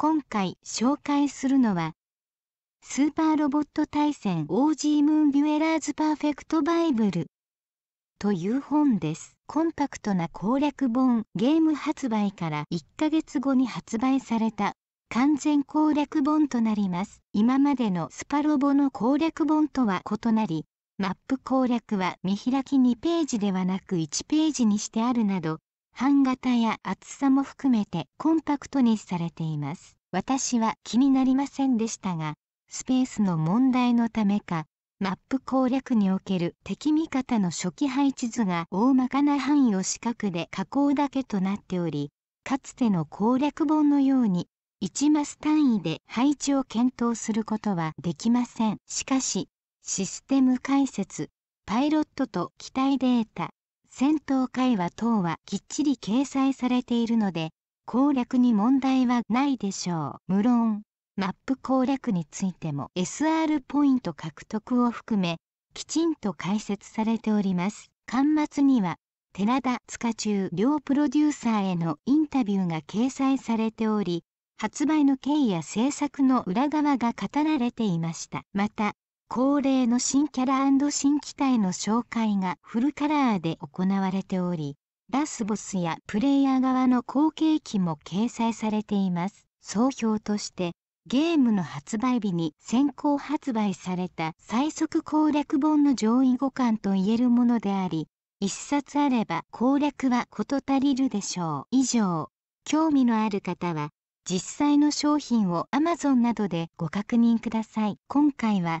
今回紹介するのは、スーパーロボット対戦 OG ムーンビュエラーズパーフェクトバイブルという本です。コンパクトな攻略本ゲーム発売から1ヶ月後に発売された完全攻略本となります。今までのスパロボの攻略本とは異なり、マップ攻略は見開き2ページではなく1ページにしてあるなど、半型や厚さも含めてコンパクトにされています私は気になりませんでしたがスペースの問題のためかマップ攻略における敵味方の初期配置図が大まかな範囲を四角で加工だけとなっておりかつての攻略本のように1マス単位で配置を検討することはできませんしかしシステム解説パイロットと機体データ戦闘会話等はきっちり掲載されているので、攻略に問題はないでしょう。無論、マップ攻略についても SR ポイント獲得を含め、きちんと解説されております。端末には、寺田塚中両プロデューサーへのインタビューが掲載されており、発売の経緯や制作の裏側が語られていました。また、恒例の新キャラ新機体の紹介がフルカラーで行われており、ラスボスやプレイヤー側の後継機も掲載されています。総評として、ゲームの発売日に先行発売された最速攻略本の上位互換といえるものであり、一冊あれば攻略は事足りるでしょう。以上、興味のある方は、実際の商品を Amazon などでご確認ください。今回は